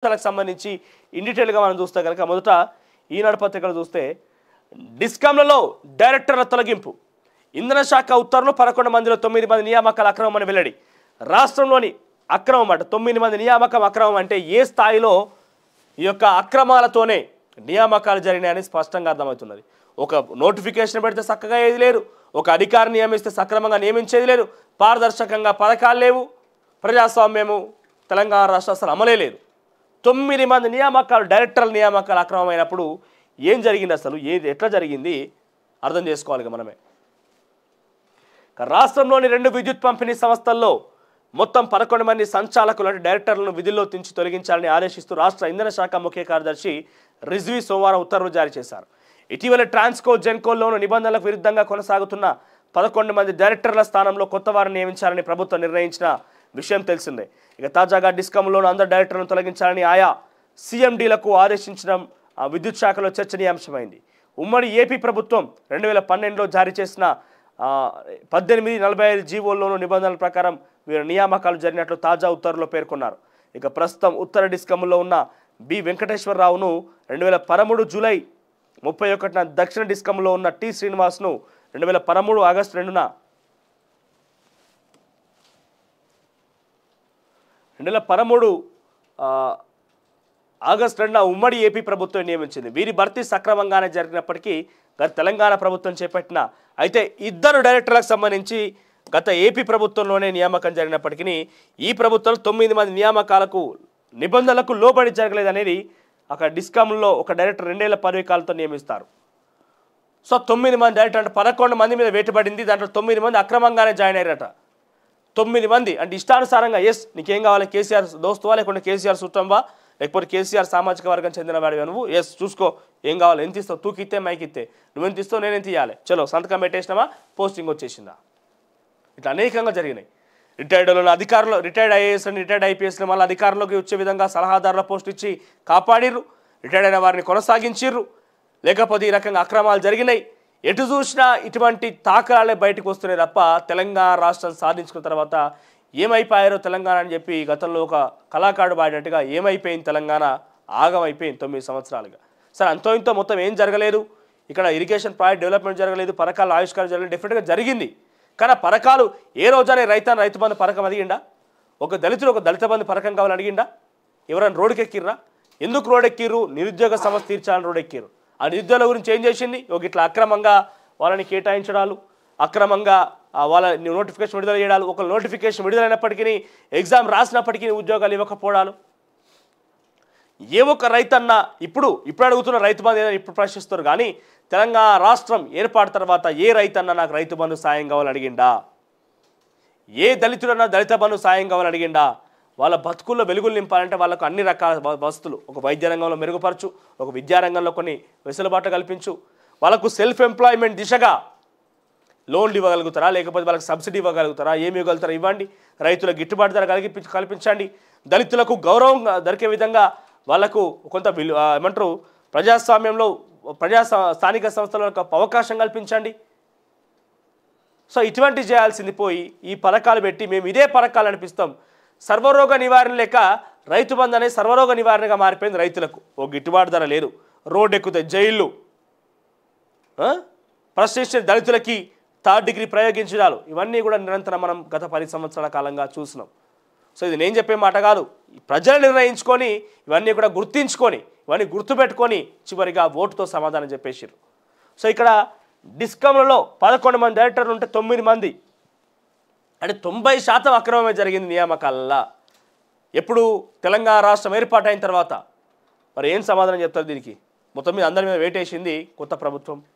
అంశాలకు సంబంధించి ఇన్ డీటెయిల్గా మనం చూస్తే కనుక మొదట ఈనాడు పత్రికలు చూస్తే డిస్కామ్లలో డైరెక్టర్ల తొలగింపు ఇంధన శాఖ ఉత్తర్వులు పదకొండు మందిలో తొమ్మిది మంది నియామకాల అక్రమం అని వెల్లడి రాష్ట్రంలోని అక్రమం అంట తొమ్మిది మంది నియామకం అక్రమం అంటే ఏ స్థాయిలో ఈ యొక్క అక్రమాలతోనే నియామకాలు జరిగినాయని స్పష్టంగా అర్థమవుతున్నది ఒక నోటిఫికేషన్ పెడితే చక్కగా ఏది లేరు ఒక అధికారిని నియమిస్తే సక్రమంగా నియమించేది లేదు పారదర్శకంగా పథకాలు లేవు ప్రజాస్వామ్యము తెలంగాణ రాష్ట్రం అసలు అమలే లేదు తొమ్మిది మంది నియామకాలు డైరెక్టర్ల నియామకాలు అక్రమమైనప్పుడు ఏం జరిగింది అసలు ఏది ఎట్లా జరిగింది అర్థం చేసుకోవాలి మనమే రాష్ట్రంలోని రెండు విద్యుత్ పంపిణీ సంస్థల్లో మొత్తం పదకొండు మంది సంచాలకులు అంటే డైరెక్టర్లను విధుల్లో తించి తొలగించాలని ఆదేశిస్తూ రాష్ట్ర ఇంధన శాఖ ముఖ్య కార్యదర్శి రిజ్వీ సోమవారం ఉత్తర్వులు జారీ చేశారు ఇటీవల ట్రాన్స్కో జెన్కోల్లోను నిబంధనలకు విరుద్ధంగా కొనసాగుతున్న పదకొండు మంది డైరెక్టర్ల స్థానంలో కొత్త వారిని నియమించాలని ప్రభుత్వం నిర్ణయించిన విషయం తెలిసిందే ఇక తాజాగా డిస్కంలోని అందరు డైరెక్టర్ను తొలగించాలని ఆయా సీఎండీలకు ఆదేశించడం విద్యుత్ శాఖలో చర్చనీయాంశమైంది ఉమ్మడి ఏపీ ప్రభుత్వం రెండు వేల పన్నెండులో జారీ చేసిన పద్దెనిమిది నలభై ఐదు జీవోల్లోనూ నిబంధనల ప్రకారం వీరు నియామకాలు జరిగినట్లు తాజా ఉత్తర్వుల్లో పేర్కొన్నారు ఇక ప్రస్తుతం ఉత్తర డిస్కంలో ఉన్న బి వెంకటేశ్వరరావును రెండు వేల పదమూడు జూలై ముప్పై ఒకటిన దక్షిణ డిస్కంలో ఉన్న టి శ్రీనివాస్ను రెండు వేల పదమూడు ఆగస్టు రెండున రెండు వేల పదమూడు ఆగస్టు రెండున ఉమ్మడి ఏపీ ప్రభుత్వం నియమించింది వీరి భర్తీ సక్రమంగానే జరిగినప్పటికీ గత తెలంగాణ ప్రభుత్వం చేపట్టిన అయితే ఇద్దరు డైరెక్టర్లకు సంబంధించి గత ఏపీ ప్రభుత్వంలోనే నియామకం జరిగినప్పటికీ ఈ ప్రభుత్వం తొమ్మిది మంది నియామకాలకు నిబంధనలకు లోబడి జరగలేదనేది అక్కడ డిస్కామ్లో ఒక డైరెక్టర్ రెండేళ్ల పదవి కాలంతో నియమిస్తారు సో తొమ్మిది మంది డైరెక్టర్ అంటే పదకొండు మంది మీద వేటుబడింది దాంట్లో తొమ్మిది మంది అక్రమంగానే జాయిన్ అయ్యారట తొమ్మిది మంది అంటే ఇష్టానుసారంగా ఎస్ నీకేం కావాలి కేసీఆర్ దోస్తువా లేకుంటే కేసీఆర్ సుట్టంవా లేకపోతే కేసీఆర్ సామాజిక వర్గం చెందిన వాడివా నువ్వు ఎస్ చూసుకో ఏం కావాలి ఎంత ఇస్తావు తూకిస్తే మైకిస్తే ఎంత ఇస్తావు నేనేం తీయాలి చలో సంతకం పెట్టేసినామా పోస్టింగ్ వచ్చేసిందా ఇట్లా అనేకంగా జరిగినాయి రిటైర్డ్ వాళ్ళు అధికారులు రిటైర్డ్ ఐఏఎస్ రిటైర్డ్ ఐపీఎస్ని మళ్ళీ అధికారంలోకి వచ్చే విధంగా సలహాదారుల పోస్ట్ ఇచ్చి కాపాడిర్రు రిటైర్డ్ అయిన వారిని కొనసాగించిర్రు లేకపోతే ఈ రకంగా అక్రమాలు జరిగినాయి ఎటు చూసినా ఇటువంటి తాకరాలే బయటకు వస్తున్నాయి తప్ప తెలంగాణ రాష్ట్రం సాధించుకున్న తర్వాత ఏమైపోయారో తెలంగాణ అని చెప్పి గతంలో ఒక కళాకారుడు పాడినట్టుగా ఏమైపోయింది తెలంగాణ ఆగమైపోయింది తొమ్మిది సంవత్సరాలుగా సరే అంతో ఇంతో మొత్తం ఏం జరగలేదు ఇక్కడ ఇరిగేషన్ ప్రాజెక్ట్ డెవలప్మెంట్ జరగలేదు పరకాల ఆవిష్కారం జరగలేదు డెఫినెట్గా జరిగింది కానీ పరకాలు ఏ రోజానే రైతాన్ని రైతు బంధు పరకం అడిగిండా ఒక దళితుడు ఒక దళిత బంధు పరకం కావాలని అడిగిండా ఎవరైనా రోడ్డుకెక్కిర్రా ఎక్కిర్రా ఎందుకు రోడ్ ఎక్కిర్రు నిరుద్యోగ సమస్య తీర్చాలని రోడ్ ఎక్కిర్రు ఆ నిరుద్యోగుల గురించి ఏం చేసింది ఒక ఇట్లా అక్రమంగా వాళ్ళని కేటాయించడాలు అక్రమంగా వాళ్ళ నోటిఫికేషన్ విడుదల చేయడాలు ఒక నోటిఫికేషన్ విడుదలైనప్పటికీ ఎగ్జామ్ రాసినప్పటికీ ఉద్యోగాలు ఇవ్వకపోవడాలు ఏ ఒక్క రైతన్న ఇప్పుడు ఇప్పుడు అడుగుతున్న రైతు బంధు ఏదైనా ఇప్పుడు ప్రశ్నిస్తారు కానీ తెలంగాణ రాష్ట్రం ఏర్పాటు తర్వాత ఏ రైతన్న నాకు రైతు బంధు సాయం కావాలని అడిగిండా ఏ దళితుడన్నా దళిత బంధు సాయం కావాలని అడిగిండా వాళ్ళ బతుకుల్లో వెలుగులు నింపాలంటే వాళ్ళకు అన్ని రకాల వస్తువులు ఒక వైద్య రంగంలో మెరుగుపరచు ఒక విద్యారంగంలో కొన్ని వెసులుబాటు కల్పించు వాళ్ళకు సెల్ఫ్ ఎంప్లాయ్మెంట్ దిశగా లోన్లు ఇవ్వగలుగుతారా లేకపోతే వాళ్ళకి సబ్సిడీ ఇవ్వగలుగుతారా ఏమి ఇవ్వగలుగుతారా ఇవ్వండి రైతులకు గిట్టుబాటు ధర కలిగి కల్పించండి దళితులకు గౌరవం దొరికే విధంగా వాళ్లకు కొంత ఏమంటారు ప్రజాస్వామ్యంలో ప్రజా స్థానిక యొక్క అవకాశం కల్పించండి సో ఇటువంటి చేయాల్సింది పోయి ఈ పథకాలు పెట్టి మేము ఇదే పథకాలు అనిపిస్తాం సర్వరోగ నివారణ లేక రైతు బంధు అనేది సర్వరోగ నివారణగా మారిపోయింది రైతులకు ఓ గిట్టుబాటు ధర లేదు రోడ్ ఎక్కుతాయి జైళ్ళు ప్రశ్నించిన దళితులకి థర్డ్ డిగ్రీ ప్రయోగించడాలు ఇవన్నీ కూడా నిరంతరం మనం గత పది సంవత్సరాల కాలంగా చూసినాం సో ఇది నేను చెప్పే మాట కాదు ప్రజలు నిర్ణయించుకొని ఇవన్నీ కూడా గుర్తించుకొని ఇవన్నీ గుర్తుపెట్టుకొని చివరిగా ఓటుతో సమాధానం చెప్పేసారు సో ఇక్కడ డిస్కంలలో పదకొండు మంది డైరెక్టర్లు ఉంటే తొమ్మిది మంది అంటే తొంభై శాతం అక్రమమే జరిగింది నియామకాలలో ఎప్పుడు తెలంగాణ రాష్ట్రం ఏర్పాటైన తర్వాత మరి ఏం సమాధానం చెప్తారు దీనికి మొత్తం మీద అందరి మీద వేటేసింది కొత్త ప్రభుత్వం